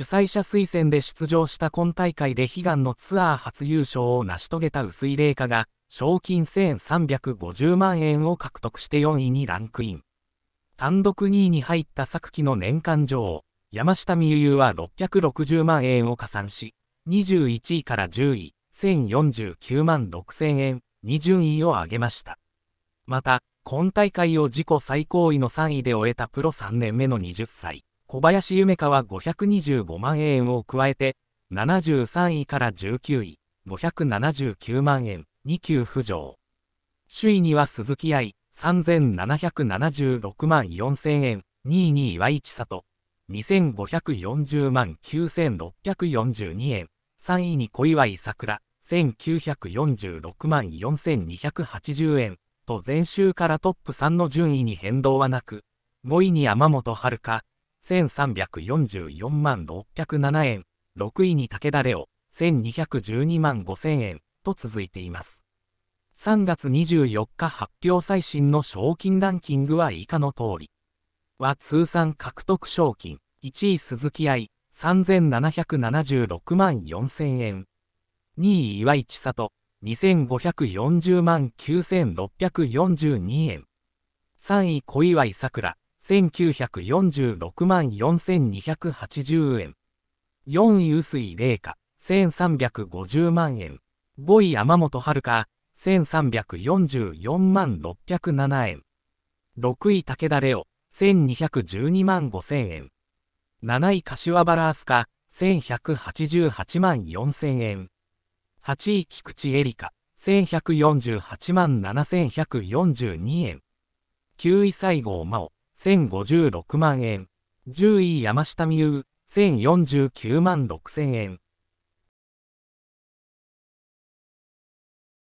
主催者推薦で出場した今大会で悲願のツアー初優勝を成し遂げた薄井玲香が、賞金1350万円を獲得して4位にランクイン。単独2位に入った昨季の年間女王、山下美優は660万円を加算し、21位から10位、1049万6000円に順位を上げました。また、今大会を自己最高位の3位で終えたプロ3年目の20歳、小林夢香は525万円を加えて、73位から19位、579万円、2級浮上。首位には鈴木愛、3776万4000円、2位に岩井千里、2540万9642円、3位に小祝さくら、1946万4280円、と前週からトップ3の順位に変動はなく、5位に天本遥、1344万607円、6位に武田レオ、1212万5000円と続いています。3月24日発表最新の賞金ランキングは以下の通り。は通算獲得賞金、1位鈴木愛、3776万4000円。2位岩井千里、2540万9642円。3位小祝さくら、1946万4280円。4位薄井玲香、1350万円。5位山本遥、1344万607円。6位武田レオ、1212万5000円。7位柏原アスカ、1188万4000円。8位菊池恵里香、1148万7142円。9位西郷真央、1056万円。10位山下美優、1049万6000円。